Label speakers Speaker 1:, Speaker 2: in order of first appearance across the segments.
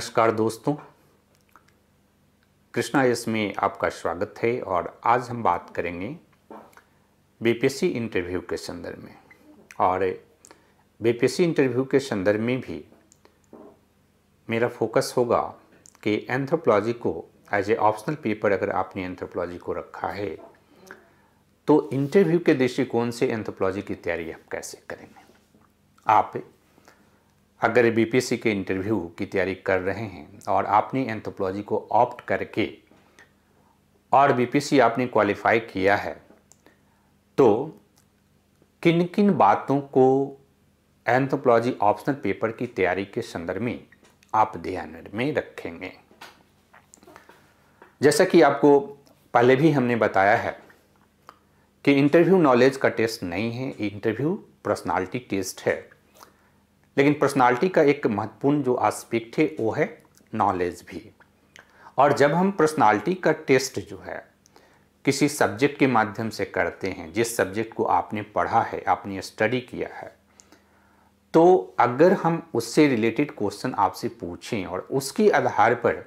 Speaker 1: नमस्कार दोस्तों कृष्णा यश में आपका स्वागत है और आज हम बात करेंगे बीपीएससी इंटरव्यू के संदर्भ में और बीपीएससी इंटरव्यू के संदर्भ में भी मेरा फोकस होगा कि एंथ्रोपोलॉजी को एज ए ऑप्शनल पेपर अगर आपने एंथ्रोपोलॉजी को रखा है तो इंटरव्यू के दृष्टिकोण से एंथ्रोपोलॉजी की तैयारी आप कैसे करेंगे आप अगर बीपीएससी के इंटरव्यू की तैयारी कर रहे हैं और आपने एंथ्रोपोलॉजी को ऑप्ट करके और बीपीएससी आपने क्वालिफाई किया है तो किन किन बातों को एंथ्रोपोलॉजी ऑप्शनल पेपर की तैयारी के संदर्भ में आप ध्यान में रखेंगे जैसा कि आपको पहले भी हमने बताया है कि इंटरव्यू नॉलेज का टेस्ट नहीं है इंटरव्यू पर्सनालिटी टेस्ट है लेकिन पर्सनालिटी का एक महत्वपूर्ण जो आस्पेक्ट है वो है नॉलेज भी और जब हम पर्सनालिटी का टेस्ट जो है किसी सब्जेक्ट के माध्यम से करते हैं जिस सब्जेक्ट को आपने पढ़ा है आपने स्टडी किया है तो अगर हम उससे रिलेटेड क्वेश्चन आपसे पूछें और उसके आधार पर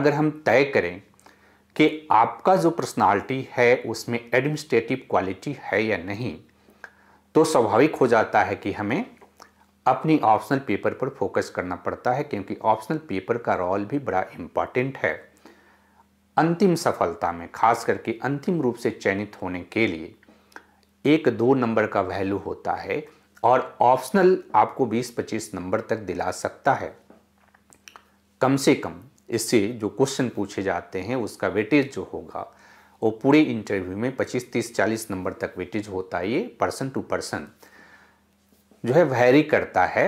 Speaker 1: अगर हम तय करें कि आपका जो पर्सनालिटी है उसमें एडमिनिस्ट्रेटिव क्वालिटी है या नहीं तो स्वाभाविक हो जाता है कि हमें अपनी ऑप्शनल पेपर पर फोकस करना पड़ता है क्योंकि ऑप्शनल पेपर का रोल भी बड़ा इम्पॉर्टेंट है अंतिम सफलता में खास करके अंतिम रूप से चयनित होने के लिए एक दो नंबर का वैल्यू होता है और ऑप्शनल आपको 20-25 नंबर तक दिला सकता है कम से कम इससे जो क्वेश्चन पूछे जाते हैं उसका वेटेज जो होगा वो पूरे इंटरव्यू में 25 30 40 नंबर तक वेटेज होता है ये पर्सन टू पर्सन जो है वैरी करता है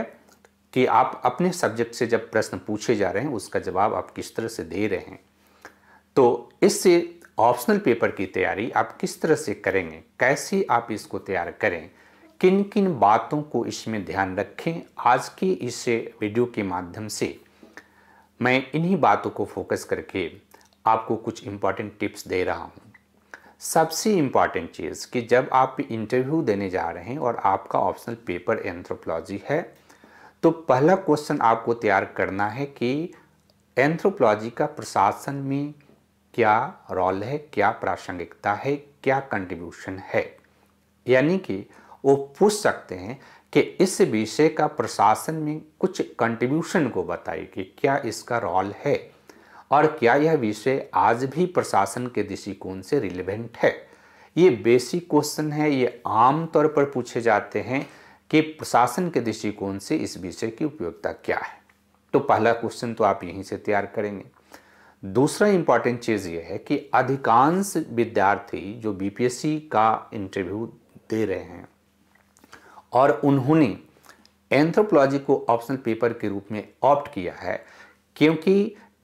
Speaker 1: कि आप अपने सब्जेक्ट से जब प्रश्न पूछे जा रहे हैं उसका जवाब आप किस तरह से दे रहे हैं तो इससे ऑप्शनल पेपर की तैयारी आप किस तरह से करेंगे कैसे आप इसको तैयार करें किन किन बातों को इसमें ध्यान रखें आज के इस वीडियो के माध्यम से मैं इन्हीं बातों को फोकस करके आपको कुछ इम्पॉर्टेंट टिप्स दे रहा हूँ सबसे इम्पॉर्टेंट चीज़ कि जब आप इंटरव्यू देने जा रहे हैं और आपका ऑप्शनल पेपर एंथ्रोपोलॉजी है तो पहला क्वेश्चन आपको तैयार करना है कि एंथ्रोपोलॉजी का प्रशासन में क्या रोल है क्या प्रासंगिकता है क्या कंट्रीब्यूशन है यानी कि वो पूछ सकते हैं कि इस विषय का प्रशासन में कुछ कंट्रीब्यूशन को बताइए कि क्या इसका रोल है और क्या यह विषय आज भी प्रशासन के दृष्टिकोण से रिलेवेंट है ये बेसिक क्वेश्चन है ये आम तौर पर पूछे जाते हैं कि प्रशासन के दृष्टिकोण से इस विषय की उपयोगिता क्या है तो पहला क्वेश्चन तो आप यहीं से तैयार करेंगे दूसरा इंपॉर्टेंट चीज़ ये है कि अधिकांश विद्यार्थी जो बीपीएससी का इंटरव्यू दे रहे हैं और उन्होंने एंथ्रोपोलॉजी को ऑप्शनल पेपर के रूप में ऑप्ट किया है क्योंकि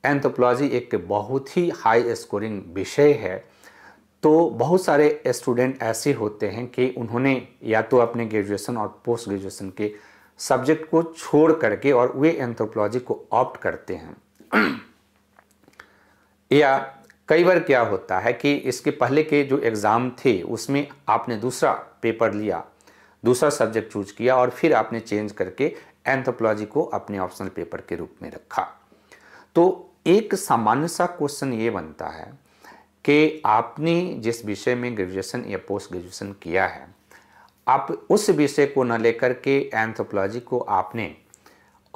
Speaker 1: एंथोपोलॉजी एक बहुत ही हाई स्कोरिंग विषय है तो बहुत सारे स्टूडेंट ऐसे होते हैं कि उन्होंने या तो अपने ग्रेजुएशन और पोस्ट ग्रेजुएशन के सब्जेक्ट को छोड़ करके और वे एंथ्रोपोलॉजी को ऑप्ट करते हैं या कई बार क्या होता है कि इसके पहले के जो एग्ज़ाम थे उसमें आपने दूसरा पेपर लिया दूसरा सब्जेक्ट चूज किया और फिर आपने चेंज करके एंथ्रोपोलॉजी को अपने ऑप्शनल पेपर के रूप में रखा तो एक सामान्य सा क्वेश्चन ये बनता है कि आपने जिस विषय में ग्रेजुएशन या पोस्ट ग्रेजुएशन किया है आप उस विषय को न लेकर के एंथ्रोपोलॉजी को आपने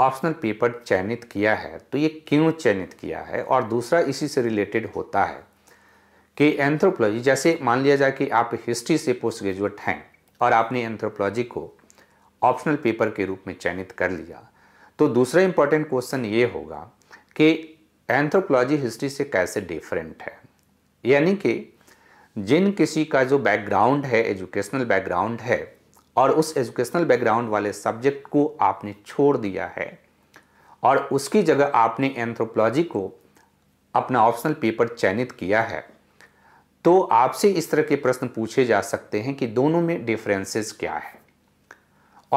Speaker 1: ऑप्शनल पेपर चयनित किया है तो ये क्यों चयनित किया है और दूसरा इसी से रिलेटेड होता है कि एंथ्रोपोलॉजी जैसे मान लिया जाए कि आप हिस्ट्री से पोस्ट ग्रेजुएट हैं और आपने एंथ्रोपोलॉजी को ऑप्शनल पेपर के रूप में चयनित कर लिया तो दूसरा इंपॉर्टेंट क्वेश्चन ये होगा कि एंथ्रोपोलॉजी हिस्ट्री से कैसे डिफरेंट है यानी कि जिन किसी का जो बैकग्राउंड है एजुकेशनल बैकग्राउंड है और उस एजुकेशनल बैकग्राउंड वाले सब्जेक्ट को आपने छोड़ दिया है और उसकी जगह आपने एंथ्रोपोलॉजी को अपना ऑप्शनल पेपर चयनित किया है तो आपसे इस तरह के प्रश्न पूछे जा सकते हैं कि दोनों में डिफरेंसेस क्या है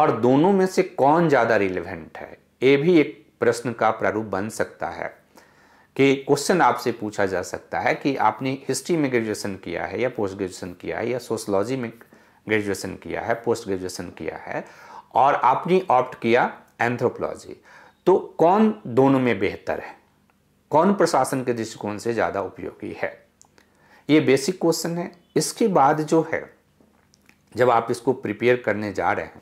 Speaker 1: और दोनों में से कौन ज़्यादा रिलेवेंट है ये भी एक प्रश्न का प्रारूप बन सकता है कि क्वेश्चन आपसे पूछा जा सकता है कि आपने हिस्ट्री में ग्रेजुएशन किया है या पोस्ट ग्रेजुएशन किया है या सोशलॉजी में ग्रेजुएशन किया है पोस्ट ग्रेजुएशन किया है और आपने ऑप्ट किया एंथ्रोपोलॉजी तो कौन दोनों में बेहतर है कौन प्रशासन के दृष्टिकोण से ज़्यादा उपयोगी है ये बेसिक क्वेश्चन है इसके बाद जो है जब आप इसको प्रिपेयर करने जा रहे हैं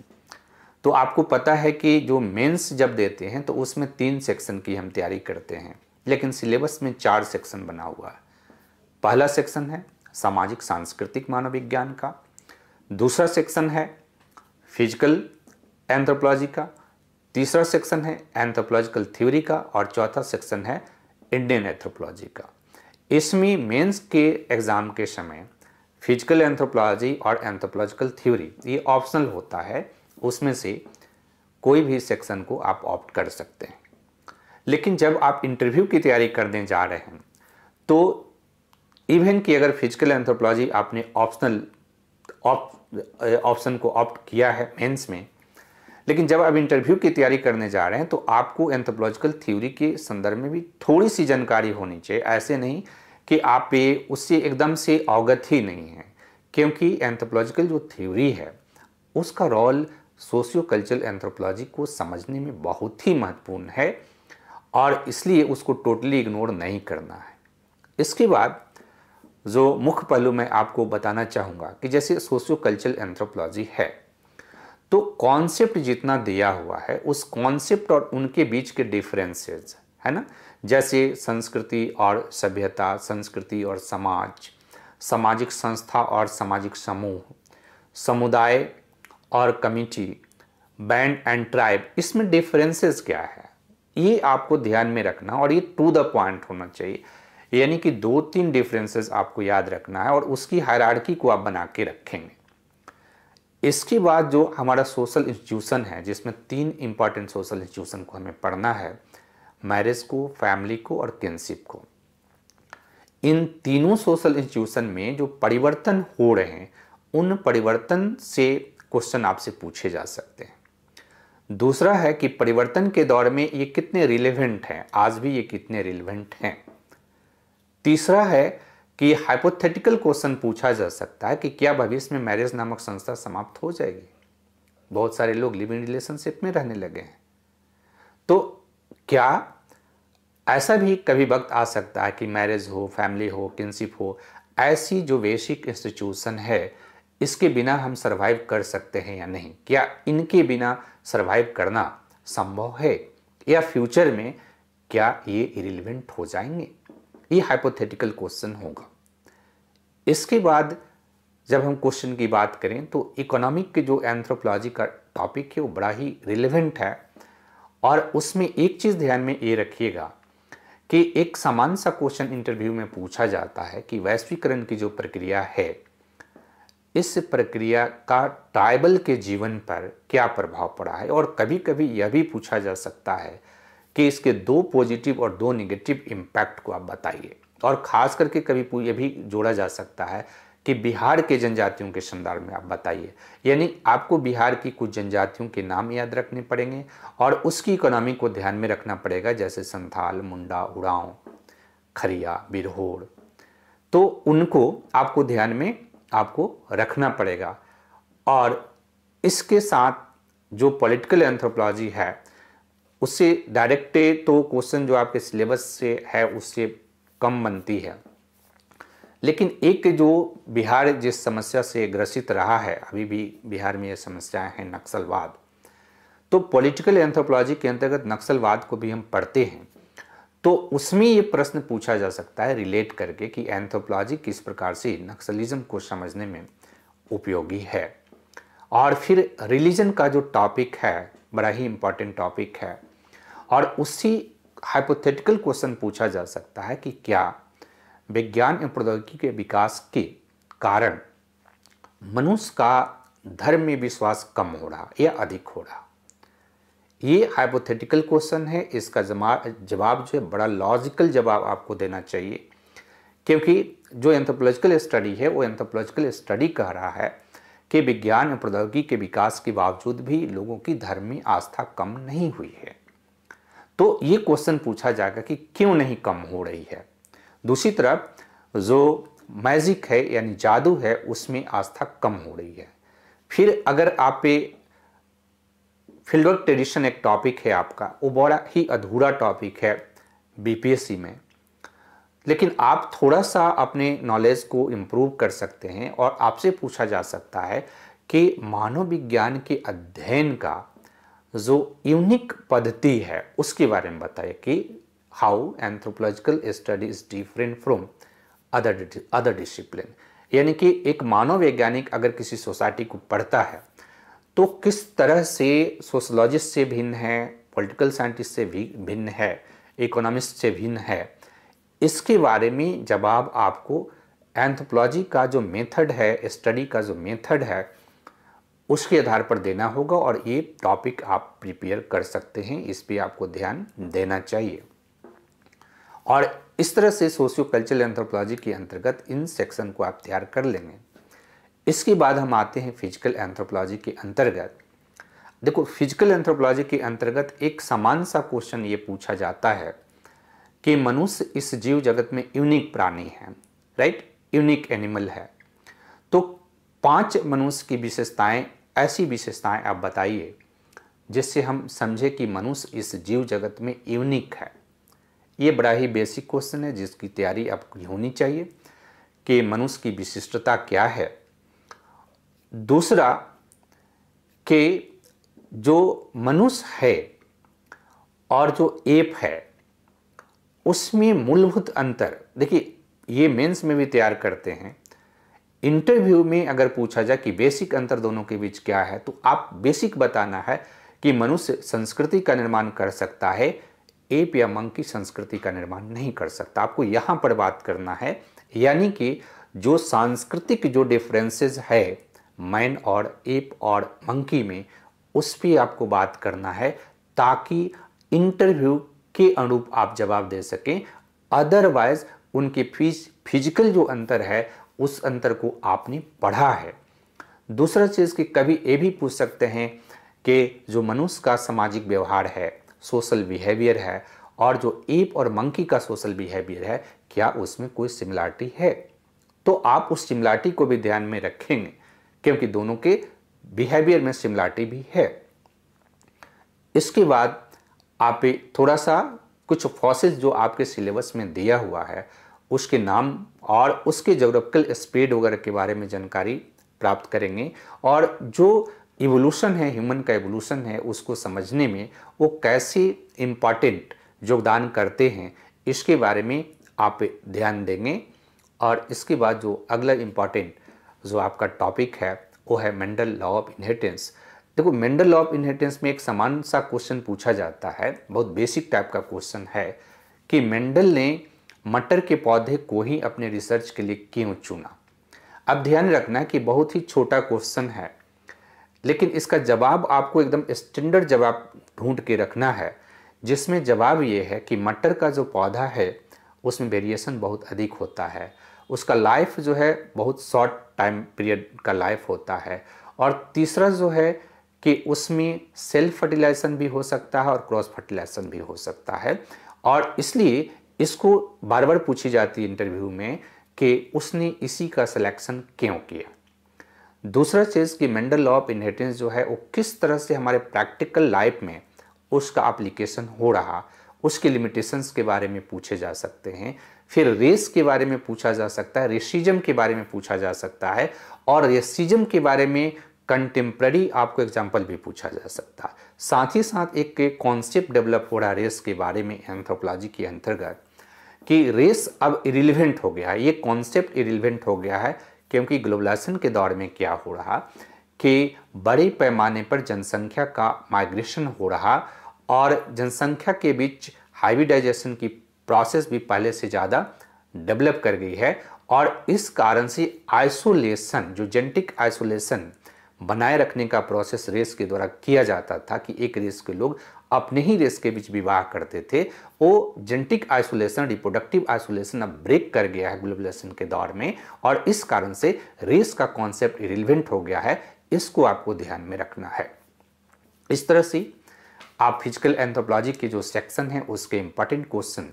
Speaker 1: तो आपको पता है कि जो मेंस जब देते हैं तो उसमें तीन सेक्शन की हम तैयारी करते हैं लेकिन सिलेबस में चार सेक्शन बना हुआ है पहला सेक्शन है सामाजिक सांस्कृतिक मानव विज्ञान का दूसरा सेक्शन है फिजिकल एंथ्रोपोलॉजी का तीसरा सेक्शन है एंथ्रोपोलॉजिकल थ्योरी का और चौथा सेक्शन है इंडियन एंथ्रोपोलॉजी का इसमें मेंस के एग्ज़ाम के समय फिजिकल एंथ्रोपोलॉजी और एंथ्रोपोलॉजिकल थ्योरी ये ऑप्शनल होता है उसमें से कोई भी सेक्शन को आप ऑप्ट कर सकते हैं लेकिन जब आप इंटरव्यू की तैयारी करने जा रहे हैं तो इवन कि अगर फिजिकल एंथ्रोपोलॉजी आपने ऑप्शनल ऑप्शन को ऑप्ट किया है मेंस में लेकिन जब आप इंटरव्यू की तैयारी करने जा रहे हैं तो आपको एंथ्रोपोलॉजिकल थ्योरी के संदर्भ में भी थोड़ी सी जानकारी होनी चाहिए ऐसे नहीं कि आप ये उससे एकदम से अवगत ही नहीं है क्योंकि एंथ्रोपोलॉजिकल जो थ्योरी है उसका रोल सोशियो कल्चरल एंथ्रोपोलॉजी को समझने में बहुत ही महत्वपूर्ण है और इसलिए उसको टोटली इग्नोर नहीं करना है इसके बाद जो मुख्य पहलू मैं आपको बताना चाहूँगा कि जैसे सोशियो कल्चरल एंथ्रोपोलॉजी है तो कॉन्सेप्ट जितना दिया हुआ है उस कॉन्सेप्ट और उनके बीच के डिफरेंसेस है ना जैसे संस्कृति और सभ्यता संस्कृति और समाज सामाजिक संस्था और सामाजिक समूह समुदाय और कमिटी बैंड एंड ट्राइब इसमें डिफरेंसेस क्या है ये आपको ध्यान में रखना और ये टू द पॉइंट होना चाहिए यानी कि दो तीन डिफरेंसेस आपको याद रखना है और उसकी हायरार्की को आप बना के रखेंगे इसके बाद जो हमारा सोशल इंस्टीट्यूशन है जिसमें तीन इंपॉर्टेंट सोशल इंस्टीट्यूशन को हमें पढ़ना है मैरिज को फैमिली को और किनशिप को इन तीनों सोशल इंस्टीट्यूशन में जो परिवर्तन हो रहे हैं उन परिवर्तन से क्वेश्चन आपसे पूछे जा सकते हैं दूसरा है कि परिवर्तन के दौर में ये कितने रिलेवेंट हैं आज भी ये कितने रिलेवेंट हैं तीसरा है कि हाइपोथेटिकल क्वेश्चन पूछा जा सकता है कि क्या भविष्य में मैरिज नामक संस्था समाप्त हो जाएगी बहुत सारे लोग लिव इन रिलेशनशिप में रहने लगे हैं तो क्या ऐसा भी कभी वक्त आ सकता है कि मैरिज हो फैमिली हो किनशिप हो ऐसी जो बेसिक इंस्टीट्यूशन है इसके बिना हम सर्वाइव कर सकते हैं या नहीं क्या इनके बिना सर्वाइव करना संभव है या फ्यूचर में क्या ये इरिलीवेंट हो जाएंगे ये हाइपोथेटिकल क्वेश्चन होगा इसके बाद जब हम क्वेश्चन की बात करें तो इकोनॉमिक के जो एंथ्रोपोलॉजी का टॉपिक है वो बड़ा ही रिलेवेंट है और उसमें एक चीज़ ध्यान में ये रखिएगा कि एक समान सा क्वेश्चन इंटरव्यू में पूछा जाता है कि वैश्वीकरण की जो प्रक्रिया है इस प्रक्रिया का ट्राइबल के जीवन पर क्या प्रभाव पड़ा है और कभी कभी यह भी पूछा जा सकता है कि इसके दो पॉजिटिव और दो निगेटिव इम्पैक्ट को आप बताइए और ख़ास करके कभी यह भी जोड़ा जा सकता है कि बिहार के जनजातियों के संदर्भ में आप बताइए यानी आपको बिहार की कुछ जनजातियों के नाम याद रखने पड़ेंगे और उसकी इकोनॉमी को ध्यान में रखना पड़ेगा जैसे संथाल मुंडा उड़ाव खरिया बिरहोड़ तो उनको आपको ध्यान में आपको रखना पड़ेगा और इसके साथ जो पॉलिटिकल एंथ्रोपोलॉजी है उससे डायरेक्ट तो क्वेश्चन जो आपके सिलेबस से है उससे कम बनती है लेकिन एक जो बिहार जिस समस्या से ग्रसित रहा है अभी भी बिहार में ये समस्याएं हैं नक्सलवाद तो पॉलिटिकल एंथ्रोपोलॉजी के अंतर्गत नक्सलवाद को भी हम पढ़ते हैं तो उसमें ये प्रश्न पूछा जा सकता है रिलेट करके कि एंथोपोलॉजी किस प्रकार से नक्सलिज्म को समझने में उपयोगी है और फिर रिलीजन का जो टॉपिक है बड़ा ही इम्पॉर्टेंट टॉपिक है और उसी हाइपोथेटिकल क्वेश्चन पूछा जा सकता है कि क्या विज्ञान एवं प्रौद्योगिकी के विकास के कारण मनुष्य का धर्म में विश्वास कम हो रहा या अधिक हो रहा ये हाइपोथेटिकल क्वेश्चन है इसका जवाब जो है बड़ा लॉजिकल जवाब आपको देना चाहिए क्योंकि जो एंथ्रोपोलॉजिकल स्टडी है वो एंथ्रोपोलॉजिकल स्टडी कह रहा है कि विज्ञान और प्रौद्योगिकी के विकास के बावजूद भी लोगों की धर्मी आस्था कम नहीं हुई है तो ये क्वेश्चन पूछा जाएगा कि क्यों नहीं कम हो रही है दूसरी तरफ जो मैजिक है यानी जादू है उसमें आस्था कम हो रही है फिर अगर आप पे फील्डवर्क ट्रेडिशन एक टॉपिक है आपका वो बड़ा ही अधूरा टॉपिक है बीपीएससी में लेकिन आप थोड़ा सा अपने नॉलेज को इम्प्रूव कर सकते हैं और आपसे पूछा जा सकता है कि मानव विज्ञान के अध्ययन का जो यूनिक पद्धति है उसके बारे में बताइए कि how anthropological study is different from other other discipline यानी कि एक मानव वैज्ञानिक अगर किसी सोसाइटी को पढ़ता है तो किस तरह से सोशलॉजिस्ट से भिन्न है पॉलिटिकल साइंटिस्ट से भी भिन्न है इकोनॉमिस्ट से भिन्न है इसके बारे में जवाब आपको एंथ्रोपोलॉजी का जो मेथड है स्टडी का जो मेथड है उसके आधार पर देना होगा और ये टॉपिक आप प्रिपेयर कर सकते हैं इस पर आपको ध्यान देना चाहिए और इस तरह से सोशियो कल्चरल एंथ्रोपोलॉजी के अंतर्गत इन सेक्शन को आप तैयार कर लेंगे इसके बाद हम आते हैं फिजिकल एंथ्रोपोलॉजी के अंतर्गत देखो फिजिकल एंथ्रोपोलॉजी के अंतर्गत एक समान सा क्वेश्चन ये पूछा जाता है कि मनुष्य इस जीव जगत में यूनिक प्राणी है राइट यूनिक एनिमल है तो पांच मनुष्य की विशेषताएं ऐसी विशेषताएं आप बताइए जिससे हम समझे कि मनुष्य इस जीव जगत में यूनिक है ये बड़ा ही बेसिक क्वेश्चन है जिसकी तैयारी आपकी होनी चाहिए कि मनुष्य की विशिष्टता क्या है दूसरा कि जो मनुष्य है और जो एप है उसमें मूलभूत अंतर देखिए ये मेंस में भी तैयार करते हैं इंटरव्यू में अगर पूछा जाए कि बेसिक अंतर दोनों के बीच क्या है तो आप बेसिक बताना है कि मनुष्य संस्कृति का निर्माण कर सकता है एप या मंकी संस्कृति का निर्माण नहीं कर सकता आपको यहाँ पर बात करना है यानी कि जो सांस्कृतिक जो डिफरेंसेस है मैन और एप और मंकी में उस पर आपको बात करना है ताकि इंटरव्यू के अनुरूप आप जवाब दे सकें अदरवाइज उनके फिज फिजिकल जो अंतर है उस अंतर को आपने पढ़ा है दूसरा चीज़ कि कभी ये भी पूछ सकते हैं कि जो मनुष्य का सामाजिक व्यवहार है सोशल बिहेवियर है और जो एप और मंकी का सोशल बिहेवियर है क्या उसमें कोई सिमिलारिटी है तो आप उस सिमिलारिटी को भी ध्यान में रखेंगे क्योंकि दोनों के बिहेवियर में सिमिलरिटी भी है इसके बाद आप थोड़ा सा कुछ फॉसिस जो आपके सिलेबस में दिया हुआ है उसके नाम और उसके जोग्राफिकल स्पीड वगैरह के बारे में जानकारी प्राप्त करेंगे और जो इवोल्यूशन है ह्यूमन का इवोल्यूशन है उसको समझने में वो कैसे इम्पॉर्टेंट योगदान करते हैं इसके बारे में आप ध्यान देंगे और इसके बाद जो अगला इम्पॉर्टेंट जो आपका टॉपिक है वो है मेंडल लॉ ऑफ इनहेरिटेंस देखो मेंडल लॉ ऑफ इनहेरिटेंस में एक समान सा क्वेश्चन पूछा जाता है बहुत बेसिक टाइप का क्वेश्चन है कि मेंडल ने मटर के पौधे को ही अपने रिसर्च के लिए क्यों चुना अब ध्यान रखना कि बहुत ही छोटा क्वेश्चन है लेकिन इसका जवाब आपको एकदम स्टैंडर्ड जवाब ढूंढ के रखना है जिसमें जवाब ये है कि मटर का जो पौधा है उसमें वेरिएशन बहुत अधिक होता है उसका लाइफ जो है बहुत शॉर्ट टाइम पीरियड का लाइफ होता है और तीसरा जो है कि उसमें सेल्फ फर्टिलाइजेशन भी हो सकता है और क्रॉस फर्टिलाइजेशन भी हो सकता है और इसलिए इसको बार बार पूछी जाती है इंटरव्यू में कि उसने इसी का सिलेक्शन क्यों किया दूसरा चीज़ कि मेंडल लॉ ऑफ इनहेरिटेंस जो है वो किस तरह से हमारे प्रैक्टिकल लाइफ में उसका एप्लीकेशन हो रहा उसके लिमिटेशंस के बारे में पूछे जा सकते हैं फिर रेस के बारे में पूछा जा सकता है रेसिज्म के बारे में पूछा जा सकता है और रेसिज्म के बारे में कंटेम्प्ररी आपको एग्जाम्पल भी पूछा जा सकता है साथ ही साथ एक कॉन्सेप्ट डेवलप हो रहा है रेस के बारे में एंथ्रोपोलॉजी के अंतर्गत कि रेस अब इरिलीवेंट हो गया है ये कॉन्सेप्ट इरिलीवेंट हो गया है क्योंकि ग्लोबलाइजेशन के दौर में क्या हो रहा कि बड़े पैमाने पर जनसंख्या का माइग्रेशन हो रहा और जनसंख्या के बीच हाइब्रिडाइजेशन की प्रोसेस भी पहले से ज़्यादा डेवलप कर गई है और इस कारण से आइसोलेशन जो जेनेटिक आइसोलेशन बनाए रखने का प्रोसेस रेस के द्वारा किया जाता था कि एक रेस के लोग अपने ही रेस के बीच विवाह करते थे वो जेनेटिक आइसोलेशन रिप्रोडक्टिव आइसोलेशन अब ब्रेक कर गया है ग्लोबलेशन के दौर में और इस कारण से रेस का कॉन्सेप्ट रिलिवेंट हो गया है इसको आपको ध्यान में रखना है इस तरह से आप फिजिकल एंथ्रोपोलॉजी के जो सेक्शन है उसके इंपॉर्टेंट क्वेश्चन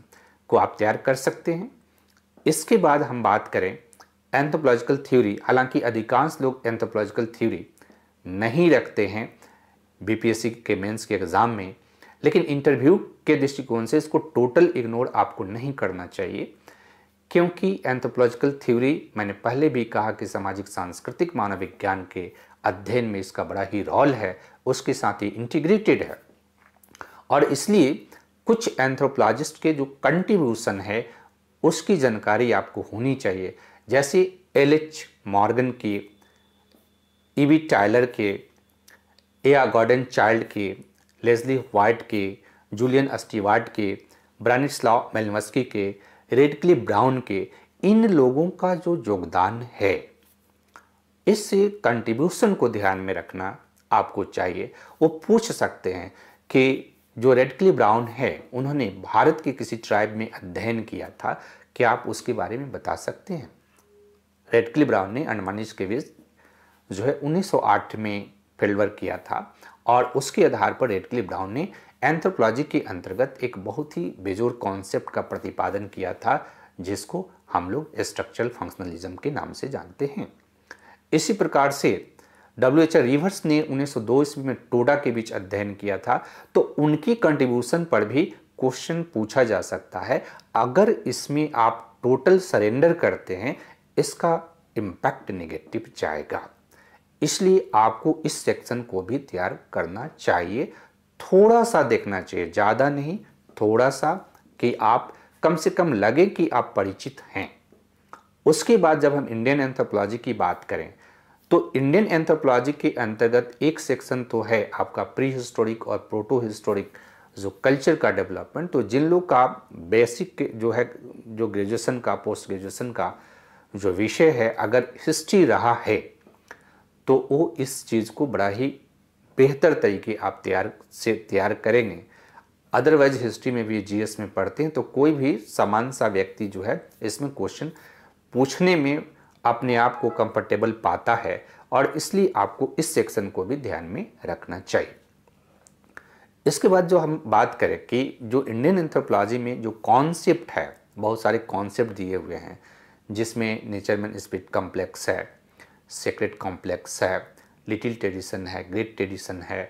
Speaker 1: को आप तैयार कर सकते हैं इसके बाद हम बात करें एंथोपोलॉजिकल थ्योरी हालांकि अधिकांश लोग एंथोपोलॉजिकल थ्योरी नहीं रखते हैं बीपीएससी के मेंस के एग्ज़ाम में लेकिन इंटरव्यू के दृष्टिकोण से इसको टोटल इग्नोर आपको नहीं करना चाहिए क्योंकि एंथोपोलॉजिकल थ्योरी मैंने पहले भी कहा कि सामाजिक सांस्कृतिक मानव विज्ञान के अध्ययन में इसका बड़ा ही रोल है उसके साथ ही इंटीग्रेटेड है और इसलिए कुछ एंथ्रोपोलॉजिस्ट के जो कंट्रीब्यूशन है उसकी जानकारी आपको होनी चाहिए जैसे एल एच मॉर्गन के ई e टाइलर के ए आ गॉर्डन चाइल्ड के लेजली वाइट के जूलियन अस्टीवाट के ब्रानिस्लाव मेलमस्की के रेडक्ली ब्राउन के इन लोगों का जो योगदान है इस कंट्रीब्यूशन को ध्यान में रखना आपको चाहिए वो पूछ सकते हैं कि जो रेडक्ली ब्राउन है उन्होंने भारत के किसी ट्राइब में अध्ययन किया था क्या आप उसके बारे में बता सकते हैं रेडक्ली ब्राउन ने अंडमान निकोबार जो है 1908 में फील्डवर्क किया था और उसके आधार पर रेडक्ली ब्राउन ने एंथ्रोपोलॉजी के अंतर्गत एक बहुत ही बेजोर कॉन्सेप्ट का प्रतिपादन किया था जिसको हम लोग स्ट्रक्चरल फंक्शनलिज्म के नाम से जानते हैं इसी प्रकार से डब्ल्यू एच रिवर्स ने 1902 ईस्वी में टोडा के बीच अध्ययन किया था तो उनकी कंट्रीब्यूशन पर भी क्वेश्चन पूछा जा सकता है अगर इसमें आप टोटल सरेंडर करते हैं इसका इम्पैक्ट निगेटिव जाएगा इसलिए आपको इस सेक्शन को भी तैयार करना चाहिए थोड़ा सा देखना चाहिए ज़्यादा नहीं थोड़ा सा कि आप कम से कम लगे कि आप परिचित हैं उसके बाद जब हम इंडियन एंथ्रोपोलॉजी की बात करें तो इंडियन एंथ्रोपोलॉजी के अंतर्गत एक सेक्शन तो है आपका प्री हिस्टोरिक और प्रोटो हिस्टोरिक जो कल्चर का डेवलपमेंट तो जिन लोग का बेसिक जो है जो ग्रेजुएशन का पोस्ट ग्रेजुएशन का जो विषय है अगर हिस्ट्री रहा है तो वो इस चीज़ को बड़ा ही बेहतर तरीके आप तैयार से तैयार करेंगे अदरवाइज हिस्ट्री में भी जीएस में पढ़ते हैं तो कोई भी समान सा व्यक्ति जो है इसमें क्वेश्चन पूछने में अपने आप को कंफर्टेबल पाता है और इसलिए आपको इस सेक्शन को भी ध्यान में रखना चाहिए इसके बाद जो हम बात करें कि जो इंडियन एंथ्रोपोलॉजी में जो कॉन्सेप्ट है बहुत सारे कॉन्सेप्ट दिए हुए हैं जिसमें नेचरमैन स्पिरिट कॉम्प्लेक्स है सेक्रेट कॉम्प्लेक्स है लिटिल ट्रेडिशन है ग्रेट ट्रेडिशन है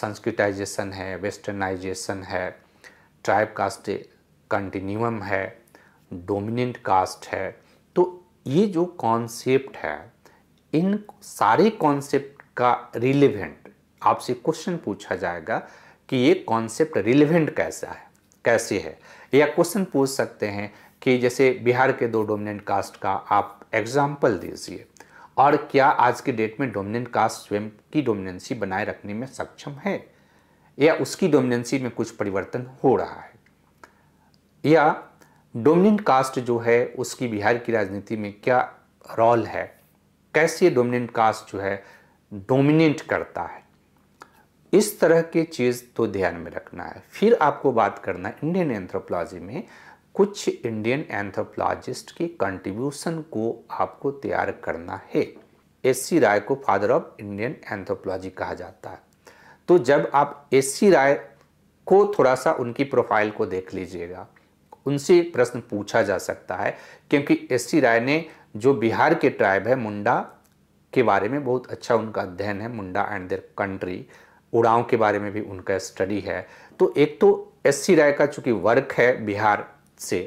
Speaker 1: संस्कृताइजेशन है वेस्टर्नाइजेशन है ट्राइब कास्ट कंटिन्यूम है डोमिनेंट कास्ट है ये जो कॉन्सेप्ट है इन सारे कॉन्सेप्ट का रिलेवेंट आपसे क्वेश्चन पूछा जाएगा कि ये कॉन्सेप्ट रिलेवेंट कैसा है कैसे है या क्वेश्चन पूछ सकते हैं कि जैसे बिहार के दो डोमिनेंट कास्ट का आप एग्जाम्पल दीजिए और क्या आज के डेट में डोमिनेंट कास्ट स्वयं की डोमिनेंसी बनाए रखने में सक्षम है या उसकी डोमिनेंसी में कुछ परिवर्तन हो रहा है या डोमिनेंट कास्ट जो है उसकी बिहार की राजनीति में क्या रोल है कैसे डोमिनेंट कास्ट जो है डोमिनेट करता है इस तरह के चीज़ तो ध्यान में रखना है फिर आपको बात करना है इंडियन एंथ्रोपोलॉजी में कुछ इंडियन एंथ्रोपोलॉजिस्ट के कंट्रीब्यूशन को आपको तैयार करना है एस सी राय को फादर ऑफ इंडियन एंथ्रोपोलॉजी कहा जाता है तो जब आप एस सी राय को थोड़ा सा उनकी प्रोफाइल को देख लीजिएगा उनसे प्रश्न पूछा जा सकता है क्योंकि एस सी राय ने जो बिहार के ट्राइब है मुंडा के बारे में बहुत अच्छा उनका अध्ययन है मुंडा एंड देयर कंट्री उड़ाव के बारे में भी उनका स्टडी है तो एक तो एस सी राय का चूँकि वर्क है बिहार से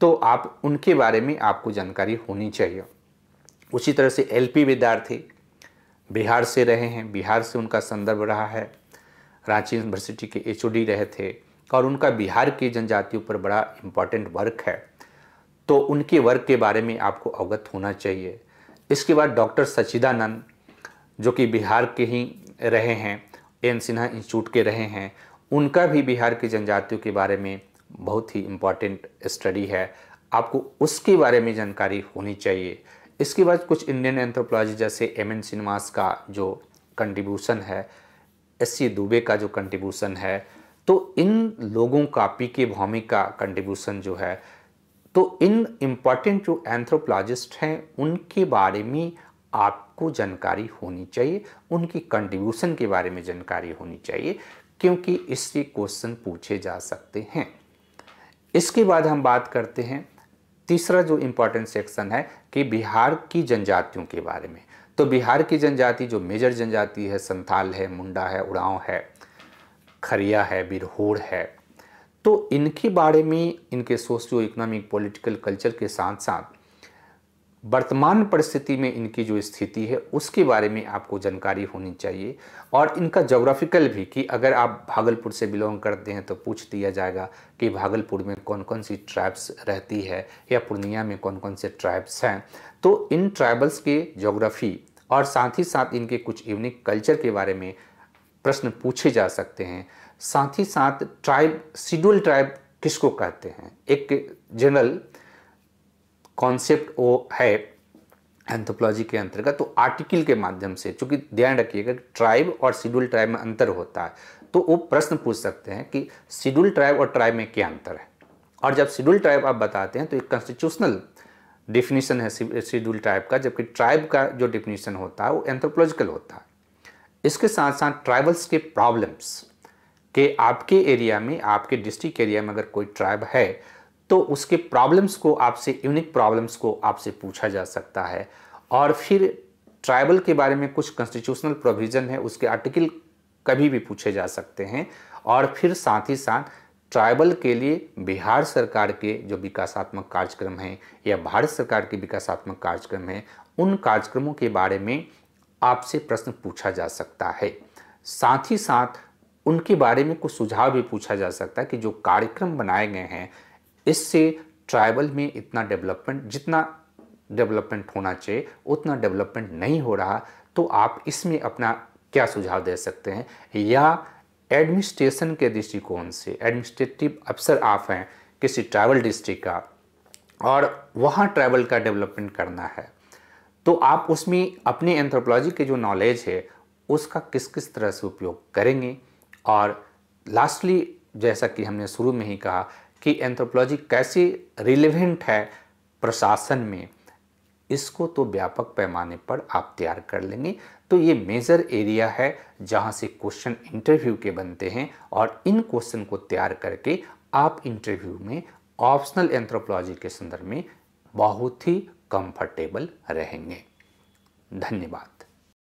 Speaker 1: तो आप उनके बारे में आपको जानकारी होनी चाहिए उसी तरह से एल पी विद्यार्थी बिहार से रहे हैं बिहार से उनका संदर्भ रहा है रांची यूनिवर्सिटी के एच रहे थे और उनका बिहार की जनजातियों पर बड़ा इम्पॉर्टेंट वर्क है तो उनके वर्क के बारे में आपको अवगत होना चाहिए इसके बाद डॉक्टर सचिदानंद जो कि बिहार के ही रहे हैं एन सिन्हा इंस्टीट्यूट के रहे हैं उनका भी बिहार की जनजातियों के बारे में बहुत ही इम्पॉर्टेंट स्टडी है आपको उसके बारे में जानकारी होनी चाहिए इसके बाद कुछ इंडियन एंथ्रोपोलॉजी जैसे एम एन सिनेमास का जो कंट्रीब्यूशन है एस सी दुबे का जो कंट्रीब्यूशन है तो इन लोगों का पी के भौमिक का कंट्रीब्यूशन जो है तो इन इम्पॉर्टेंट जो एंथ्रोपोलॉजिस्ट हैं उनके बारे में आपको जानकारी होनी चाहिए उनकी कंट्रीब्यूशन के बारे में जानकारी होनी चाहिए क्योंकि इससे क्वेश्चन पूछे जा सकते हैं इसके बाद हम बात करते हैं तीसरा जो इम्पोर्टेंट सेक्शन है कि बिहार की जनजातियों के बारे में तो बिहार की जनजाति जो मेजर जनजाति है संथाल है मुंडा है उड़ाव है खरिया है बिरहोर है तो इनके बारे में इनके सोशियो इकोनॉमिक पॉलिटिकल कल्चर के साथ साथ वर्तमान परिस्थिति में इनकी जो स्थिति है उसके बारे में आपको जानकारी होनी चाहिए और इनका जोग्राफिकल भी कि अगर आप भागलपुर से बिलोंग करते हैं तो पूछ दिया जाएगा कि भागलपुर में कौन कौन सी ट्राइब्स रहती है या पूर्णिया में कौन कौन से ट्राइब्स हैं तो इन ट्राइबल्स के जोग्राफी और साथ ही साथ इनके कुछ यूनिक कल्चर के बारे में प्रश्न पूछे जा सकते हैं साथ ही साथ ट्राइब शिड्यूल ट्राइब किसको कहते हैं एक जनरल कॉन्सेप्ट वो है एंथोपोलॉजी के अंतर्गत तो आर्टिकल के माध्यम से चूंकि ध्यान रखिएगा ट्राइब और शेड्यूल ट्राइब में अंतर होता है तो वो प्रश्न पूछ सकते हैं कि शेड्यूल ट्राइब और ट्राइब में क्या अंतर है और जब शेड्यूल ट्राइब आप बताते हैं तो एक कॉन्स्टिट्यूशनल डिफिनीशन है शेड्यूल ट्राइब का जबकि ट्राइब का जो डिफिनीशन होता है वो एंथ्रोपोलॉजिकल होता है इसके साथ साथ ट्राइबल्स के प्रॉब्लम्स के आपके एरिया में आपके डिस्ट्रिक्ट एरिया में अगर कोई ट्राइब है तो उसके प्रॉब्लम्स को आपसे यूनिक प्रॉब्लम्स को आपसे पूछा जा सकता है और फिर ट्राइबल के बारे में कुछ कॉन्स्टिट्यूशनल प्रोविज़न है उसके आर्टिकल कभी भी पूछे जा सकते हैं और फिर साथ ही साथ ट्राइबल के लिए बिहार सरकार के जो विकासात्मक कार्यक्रम हैं या भारत सरकार के विकासात्मक कार्यक्रम हैं उन कार्यक्रमों के बारे में आपसे प्रश्न पूछा जा सकता है साथ ही साथ उनके बारे में कुछ सुझाव भी पूछा जा सकता है कि जो कार्यक्रम बनाए गए हैं इससे ट्राइबल में इतना डेवलपमेंट जितना डेवलपमेंट होना चाहिए उतना डेवलपमेंट नहीं हो रहा तो आप इसमें अपना क्या सुझाव दे सकते हैं या एडमिनिस्ट्रेशन के दृष्टिकोण से एडमिनिस्ट्रेटिव अफसर आप हैं किसी ट्राइबल डिस्ट्रिक्ट का और वहाँ ट्राइबल का डेवलपमेंट करना है तो आप उसमें अपने एंथ्रोपोलॉजी के जो नॉलेज है उसका किस किस तरह से उपयोग करेंगे और लास्टली जैसा कि हमने शुरू में ही कहा कि एंथ्रोपोलॉजी कैसे रिलेवेंट है प्रशासन में इसको तो व्यापक पैमाने पर आप तैयार कर लेंगे तो ये मेजर एरिया है जहाँ से क्वेश्चन इंटरव्यू के बनते हैं और इन क्वेश्चन को तैयार करके आप इंटरव्यू में ऑप्शनल एंथ्रोपोलॉजी के संदर्भ में बहुत ही कंफर्टेबल रहेंगे धन्यवाद